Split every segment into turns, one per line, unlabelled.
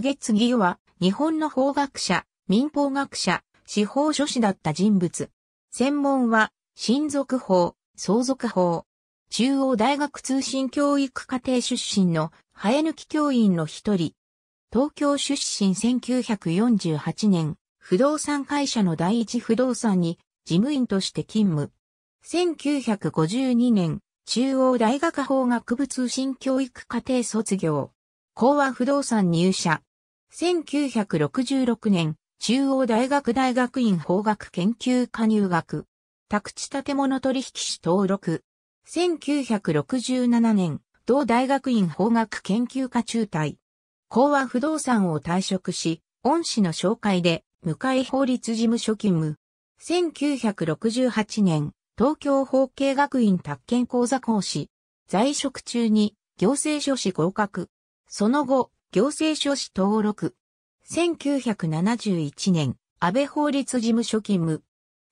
影継は、日本の法学者、民法学者、司法書士だった人物。専門は、親族法、相続法。中央大学通信教育課程出身の生え抜き教員の一人。東京出身1948年、不動産会社の第一不動産に事務員として勤務。1952年、中央大学法学部通信教育課程卒業。講和不動産入社。1966年、中央大学大学院法学研究科入学。宅地建物取引士登録。1967年、同大学院法学研究科中退。講和不動産を退職し、恩師の紹介で、向井法律事務所勤務。1968年、東京法経学院宅建講座講師。在職中に、行政書士合格。その後、行政書士登録。1971年、安倍法律事務所勤務。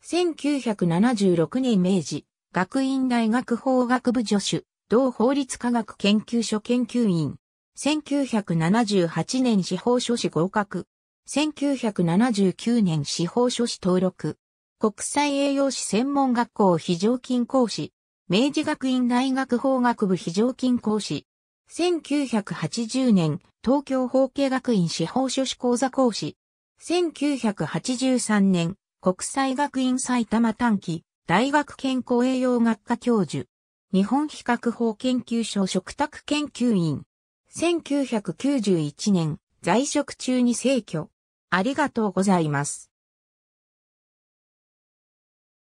1976年明治、学院大学法学部助手、同法律科学研究所研究員。1978年司法書士合格。1979年司法書士登録。国際栄養士専門学校非常勤講師。明治学院大学法学部非常勤講師。1980年、東京法系学院司法書士講座講師。1983年、国際学院埼玉短期、大学健康栄養学科教授。日本比較法研究所食卓研究員。1991年、在職中に逝去。ありがとうございます。